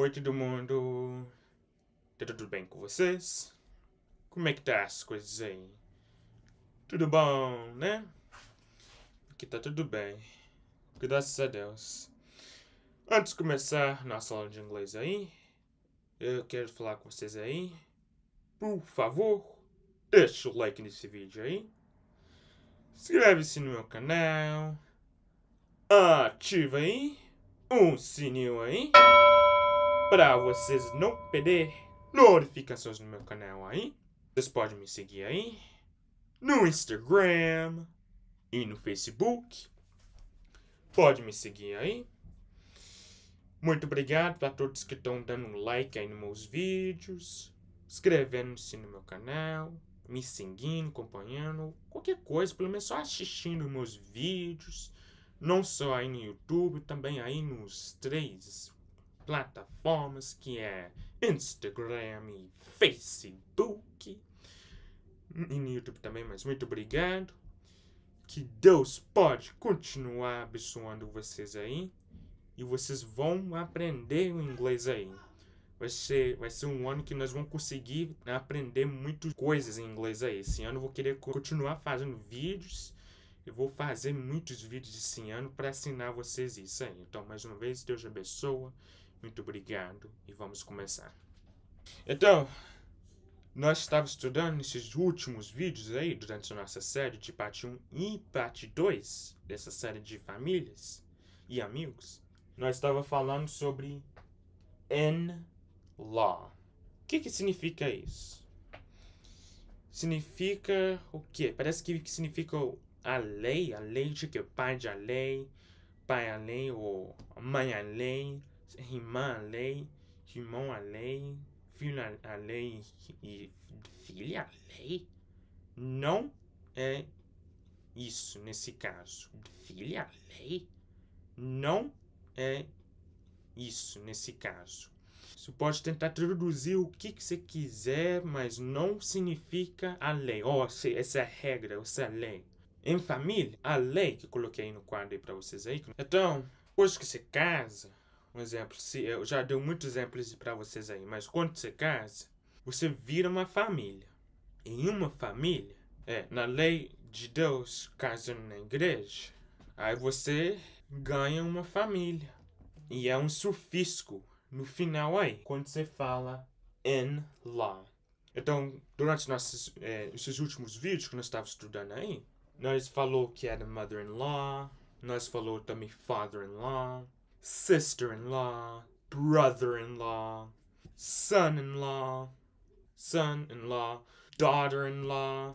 Oi, todo mundo. Tá tudo bem com vocês? Como é que tá as coisas aí? Tudo bom, né? Aqui tá tudo bem. Graças a Deus. Antes de começar nossa aula de inglês aí, eu quero falar com vocês aí. Por favor, deixa o like nesse vídeo aí. Inscreve-se no meu canal. Ativa aí. Um sininho aí para vocês não perder notificações no meu canal aí. Vocês podem me seguir aí no Instagram e no Facebook. Pode me seguir aí. Muito obrigado para todos que estão dando like aí nos meus vídeos, inscrevendo-se no meu canal, me seguindo, acompanhando, qualquer coisa, pelo menos só assistindo meus vídeos, não só aí no YouTube, também aí nos três plataformas que é Instagram e Facebook. E no YouTube também, mas muito obrigado. Que Deus pode continuar abençoando vocês aí. E vocês vão aprender o inglês aí. Vai ser, vai ser um ano que nós vamos conseguir aprender muitas coisas em inglês aí. Esse ano eu vou querer continuar fazendo vídeos. Eu vou fazer muitos vídeos esse ano para ensinar vocês isso aí. Então, mais uma vez, Deus abençoa. Muito obrigado e vamos começar. Então, nós estávamos estudando esses últimos vídeos aí durante a nossa série de parte 1 e parte 2 dessa série de famílias e amigos. Nós estava falando sobre N law O que, que significa isso? Significa o quê? Parece que significa a lei, a lei de que pai de a lei, pai a lei ou mãe a lei irmã a lei, irmão a lei, filho a lei e filha a lei? Não é isso nesse caso. Filha a lei? Não é isso nesse caso. Você pode tentar traduzir o que, que você quiser, mas não significa a lei. Oh, essa é a regra, essa é a lei. Em família, a lei que coloquei aí no quadro aí para vocês aí. Então, depois que você casa, um exemplo, se eu já dei muitos exemplos para vocês aí, mas quando você casa, você vira uma família. Em uma família, é, na lei de Deus, casando na igreja, aí você ganha uma família. E é um sufisco no final aí, quando você fala in law. Então, durante nossos, é, esses últimos vídeos que nós estávamos estudando aí, nós falou que era mother-in-law, nós falou também father-in-law, sister in law, brother in law, son in law, son in law, daughter in law.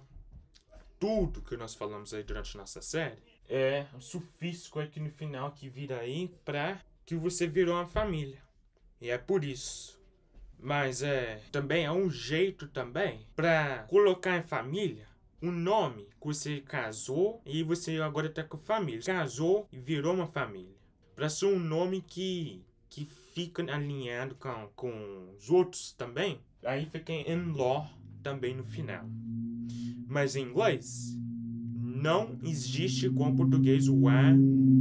Tudo que nós falamos aí durante nossa série é um sufixo aqui no final que vira aí para que você virou uma família. E é por isso. Mas é também é um jeito também para colocar em família um nome que você casou e você agora está com família. Casou e virou uma família para ser um nome que, que fica alinhado com, com os outros também. Aí fica em law também no final. Mas em inglês, não existe com o português o A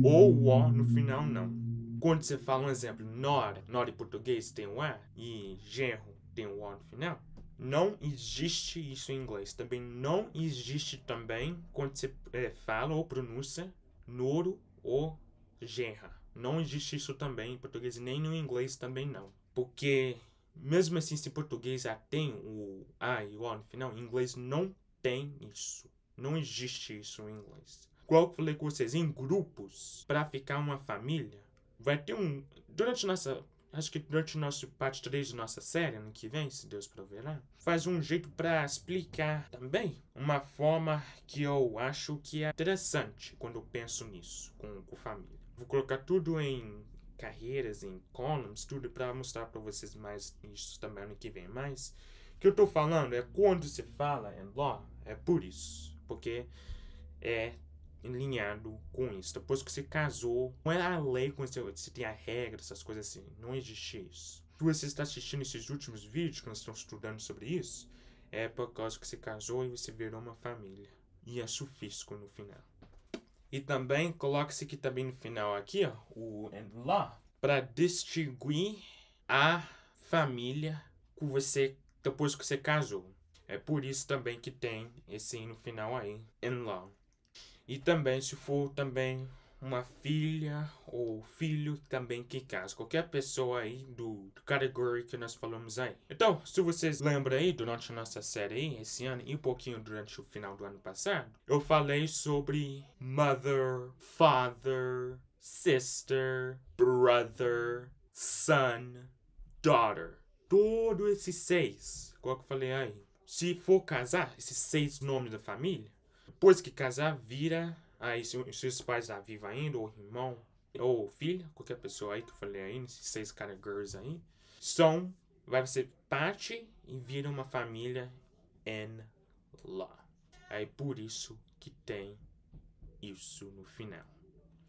ou o O no final, não. Quando você fala um exemplo, nor nor em português tem o A e genro tem o O no final. Não existe isso em inglês. Também não existe também quando você é, fala ou pronuncia noro ou genra. Não existe isso também em português, nem no inglês também não. Porque, mesmo assim, se português já tem o a e o o no final, em inglês não tem isso. Não existe isso em inglês. Qual que eu falei com vocês? Em grupos, para ficar uma família, vai ter um. Durante nossa. Acho que durante nosso parte 3 de nossa série, ano que vem, se Deus proverá, faz um jeito para explicar também uma forma que eu acho que é interessante quando eu penso nisso com, com família. Vou colocar tudo em carreiras, em columns, tudo para mostrar para vocês mais isso também ano que vem. Mas o que eu estou falando é quando se fala em law, é por isso. Porque é alinhado com isso. Depois que você casou, não é a lei com você, você tem a regra, essas coisas assim. Não existe isso. Se você está assistindo esses últimos vídeos que nós estamos estudando sobre isso, é por causa que você casou e você virou uma família. E é sufixo no final. E também coloque se aqui também no final aqui, ó, o and lá, para distinguir a família com você depois que você casou. É por isso também que tem esse no final aí, in law. E também se for também uma filha ou filho também que casa. Qualquer pessoa aí do, do category que nós falamos aí. Então, se vocês lembram aí, durante a nossa série aí, esse ano e um pouquinho durante o final do ano passado, eu falei sobre mother, father, sister, brother, son, daughter. todos esses seis, qual que eu falei aí. Se for casar, esses seis nomes da família, depois que casar, vira Aí, se, se os pais lá ah, vivos ainda, ou irmão, ou filha, qualquer pessoa aí que eu falei aí, nesses seis caras girls aí, são, vai ser parte e vira uma família em law. Aí, por isso que tem isso no final.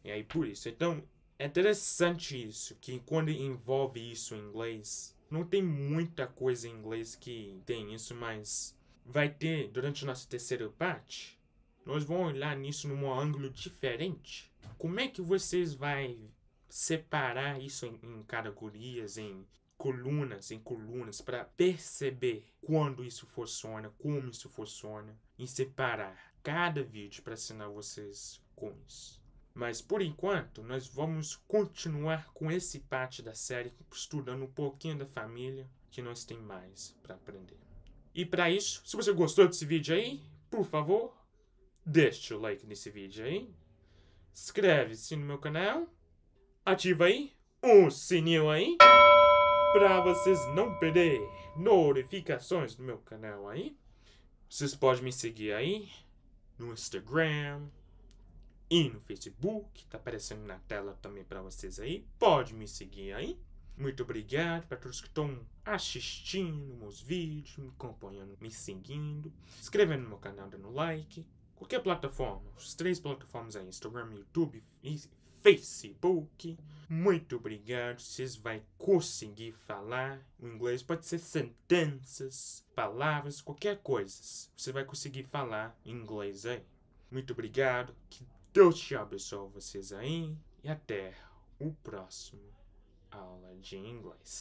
E aí, por isso. Então, é interessante isso, que quando envolve isso em inglês, não tem muita coisa em inglês que tem isso, mas vai ter durante a nossa terceira parte nós vamos olhar nisso num ângulo diferente. Como é que vocês vão separar isso em, em categorias, em colunas, em colunas, para perceber quando isso funciona, como isso funciona, e separar cada vídeo para ensinar vocês com isso. Mas por enquanto, nós vamos continuar com esse parte da série, estudando um pouquinho da família, que nós tem mais para aprender. E para isso, se você gostou desse vídeo aí, por favor, Deixa o like nesse vídeo aí. Inscreve-se no meu canal. Ativa aí o sininho aí. Pra vocês não perderem notificações do meu canal aí. Vocês podem me seguir aí no Instagram e no Facebook. Tá aparecendo na tela também pra vocês aí. Pode me seguir aí. Muito obrigado para todos que estão assistindo meus vídeos, me acompanhando, me seguindo, inscrevendo no meu canal, dando like qualquer é plataforma, os três plataformas aí, é Instagram, YouTube e Facebook. Muito obrigado, vocês vão conseguir falar o inglês, pode ser sentenças, palavras, qualquer coisa. Você vai conseguir falar inglês aí. Muito obrigado, que Deus te abençoe vocês aí e até o próximo aula de inglês.